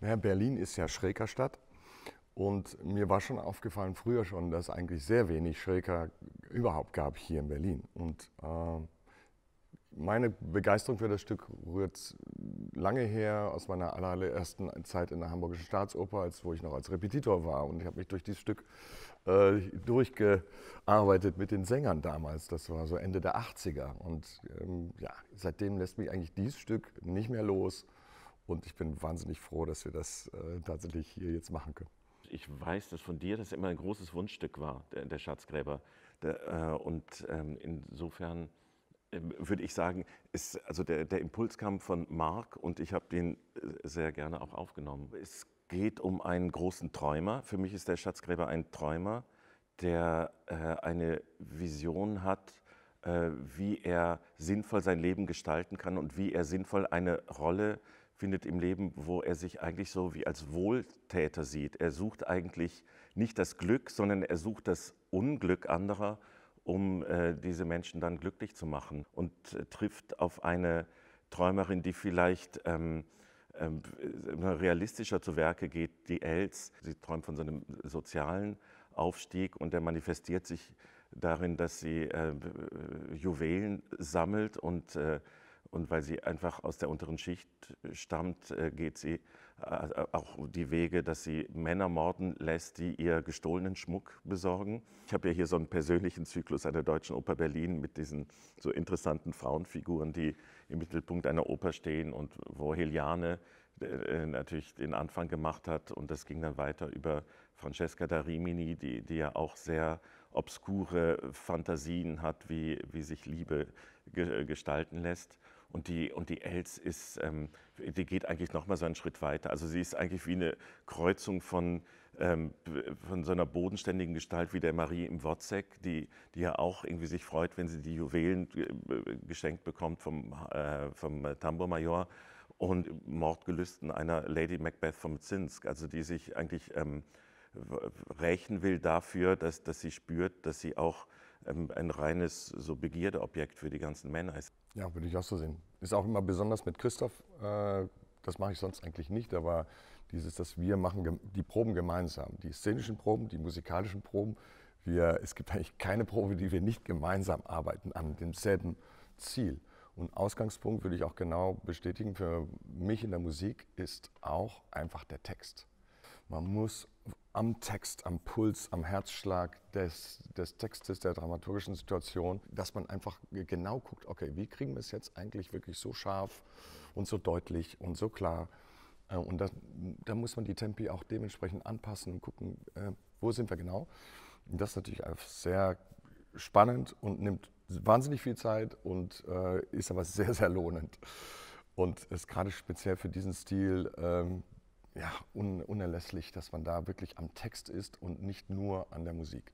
Naja, Berlin ist ja schräger Stadt. Und mir war schon aufgefallen, früher schon, dass eigentlich sehr wenig Schräger überhaupt gab hier in Berlin. Und äh, meine Begeisterung für das Stück rührt lange her aus meiner allerersten Zeit in der Hamburgischen Staatsoper, als, wo ich noch als Repetitor war. Und ich habe mich durch dieses Stück äh, durchgearbeitet mit den Sängern damals. Das war so Ende der 80er. Und ähm, ja, seitdem lässt mich eigentlich dieses Stück nicht mehr los. Und ich bin wahnsinnig froh, dass wir das äh, tatsächlich hier jetzt machen können. Ich weiß, dass von dir das immer ein großes Wunschstück war, der, der Schatzgräber. Der, äh, und ähm, insofern ähm, würde ich sagen, ist, also der, der Impuls kam von Marc und ich habe den äh, sehr gerne auch aufgenommen. Es geht um einen großen Träumer. Für mich ist der Schatzgräber ein Träumer, der äh, eine Vision hat, äh, wie er sinnvoll sein Leben gestalten kann und wie er sinnvoll eine Rolle findet im Leben, wo er sich eigentlich so wie als Wohltäter sieht. Er sucht eigentlich nicht das Glück, sondern er sucht das Unglück anderer, um äh, diese Menschen dann glücklich zu machen. Und äh, trifft auf eine Träumerin, die vielleicht ähm, ähm, äh, äh, realistischer zu Werke geht, die Els. Sie träumt von so einem sozialen Aufstieg und der manifestiert sich darin, dass sie äh, äh Juwelen sammelt und und weil sie einfach aus der unteren Schicht äh, stammt, äh, geht sie äh, auch die Wege, dass sie Männer morden lässt, die ihr gestohlenen Schmuck besorgen. Ich habe ja hier so einen persönlichen Zyklus an der Deutschen Oper Berlin mit diesen so interessanten Frauenfiguren, die im Mittelpunkt einer Oper stehen und wo Heliane natürlich den Anfang gemacht hat. Und das ging dann weiter über Francesca da Rimini, die, die ja auch sehr obskure Fantasien hat, wie, wie sich Liebe gestalten lässt. Und die, und die Els ist, ähm, die geht eigentlich noch mal so einen Schritt weiter. Also sie ist eigentlich wie eine Kreuzung von, ähm, von so einer bodenständigen Gestalt wie der Marie im Wozzeck, die, die ja auch irgendwie sich freut, wenn sie die Juwelen äh, geschenkt bekommt vom, äh, vom äh, Tambourmajor und Mordgelüsten einer Lady Macbeth vom Zinsk, also die sich eigentlich ähm, rächen will dafür, dass, dass sie spürt, dass sie auch ähm, ein reines so Begierdeobjekt für die ganzen Männer ist. Ja, würde ich auch so sehen. Ist auch immer besonders mit Christoph. Äh, das mache ich sonst eigentlich nicht, aber dieses, dass wir machen die Proben gemeinsam, die szenischen Proben, die musikalischen Proben. Wir, es gibt eigentlich keine Probe, die wir nicht gemeinsam arbeiten an demselben Ziel. Und Ausgangspunkt würde ich auch genau bestätigen für mich in der Musik ist auch einfach der Text. Man muss am Text, am Puls, am Herzschlag des, des Textes, der dramaturgischen Situation, dass man einfach genau guckt, okay, wie kriegen wir es jetzt eigentlich wirklich so scharf und so deutlich und so klar? Äh, und da, da muss man die Tempi auch dementsprechend anpassen und gucken, äh, wo sind wir genau. Und das ist natürlich sehr spannend und nimmt wahnsinnig viel Zeit und äh, ist aber sehr, sehr lohnend. Und es gerade speziell für diesen Stil ähm, ja, un unerlässlich, dass man da wirklich am Text ist und nicht nur an der Musik.